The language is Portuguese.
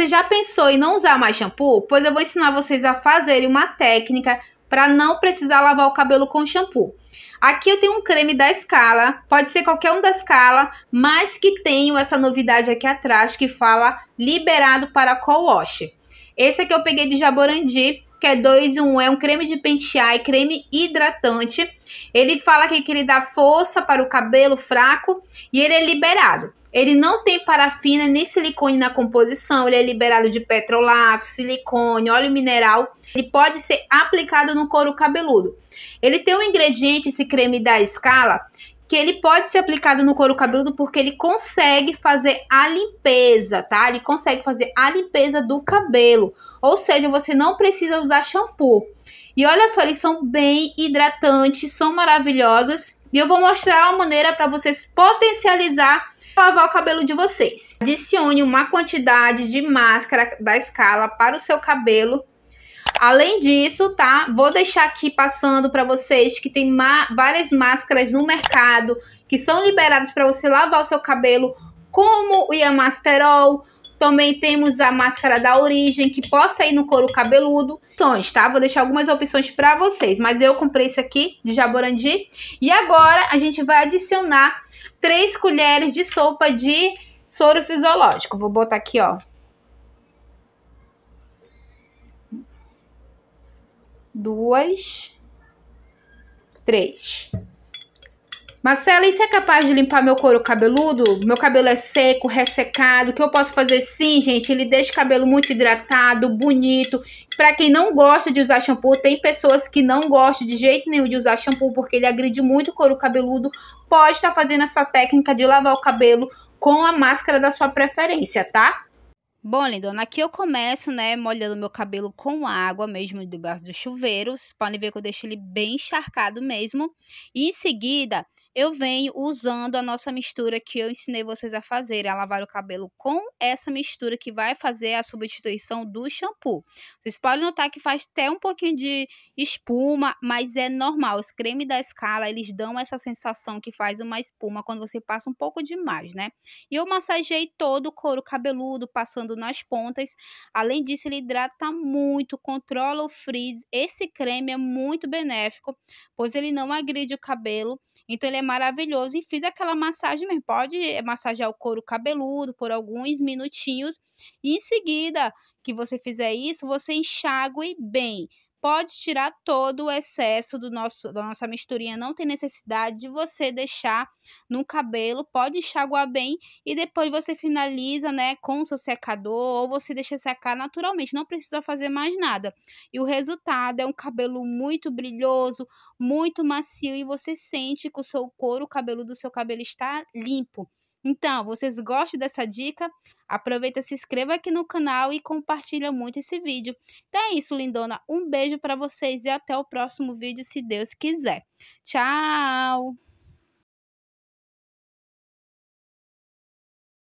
você já pensou em não usar mais shampoo? Pois eu vou ensinar vocês a fazerem uma técnica para não precisar lavar o cabelo com shampoo. Aqui eu tenho um creme da Scala, pode ser qualquer um da Scala, mas que tenho essa novidade aqui atrás que fala liberado para co-wash. Esse aqui eu peguei de Jaborandi, que é 2 em 1, um, é um creme de pentear e creme hidratante. Ele fala que ele dá força para o cabelo fraco e ele é liberado. Ele não tem parafina nem silicone na composição, ele é liberado de petrolato, silicone, óleo mineral. Ele pode ser aplicado no couro cabeludo. Ele tem um ingrediente, esse creme da escala, que ele pode ser aplicado no couro cabeludo porque ele consegue fazer a limpeza, tá? Ele consegue fazer a limpeza do cabelo. Ou seja, você não precisa usar shampoo. E olha só, eles são bem hidratantes, são maravilhosas. E eu vou mostrar uma maneira para vocês potencializar lavar o cabelo de vocês. Adicione uma quantidade de máscara da escala para o seu cabelo Além disso, tá? Vou deixar aqui passando para vocês que tem várias máscaras no mercado que são liberadas para você lavar o seu cabelo, como o Yamasterol. Também temos a máscara da origem, que possa ir no couro cabeludo. Opções, tá? Vou deixar algumas opções para vocês. Mas eu comprei esse aqui, de Jaborandi. E agora, a gente vai adicionar 3 colheres de sopa de soro fisiológico. Vou botar aqui, ó, duas, três. Marcela, e você é capaz de limpar meu couro cabeludo? Meu cabelo é seco, ressecado. O que eu posso fazer? Sim, gente, ele deixa o cabelo muito hidratado, bonito. Para quem não gosta de usar shampoo, tem pessoas que não gostam de jeito nenhum de usar shampoo porque ele agride muito o couro cabeludo. Pode estar tá fazendo essa técnica de lavar o cabelo com a máscara da sua preferência, tá? Bom, lindona, aqui eu começo, né, molhando meu cabelo com água mesmo debaixo do chuveiro. Vocês podem ver que eu deixo ele bem encharcado mesmo. E em seguida, eu venho usando a nossa mistura que eu ensinei vocês a fazer, a lavar o cabelo com essa mistura que vai fazer a substituição do shampoo. Vocês podem notar que faz até um pouquinho de espuma, mas é normal. Os cremes da escala, eles dão essa sensação que faz uma espuma quando você passa um pouco demais, né? E eu massageei todo o couro cabeludo, passando nas pontas. Além disso, ele hidrata muito, controla o frizz. Esse creme é muito benéfico, pois ele não agride o cabelo então ele é maravilhoso e fiz aquela massagem mesmo. Pode eh, massagear o couro cabeludo por alguns minutinhos. E em seguida que você fizer isso, você enxague bem pode tirar todo o excesso do nosso, da nossa misturinha, não tem necessidade de você deixar no cabelo, pode enxaguar bem e depois você finaliza, né, com o seu secador ou você deixa secar naturalmente, não precisa fazer mais nada. E o resultado é um cabelo muito brilhoso, muito macio e você sente que o seu couro o cabelo do seu cabelo está limpo. Então, vocês gostam dessa dica? Aproveita, se inscreva aqui no canal e compartilha muito esse vídeo. Então é isso, lindona. Um beijo para vocês e até o próximo vídeo, se Deus quiser. Tchau!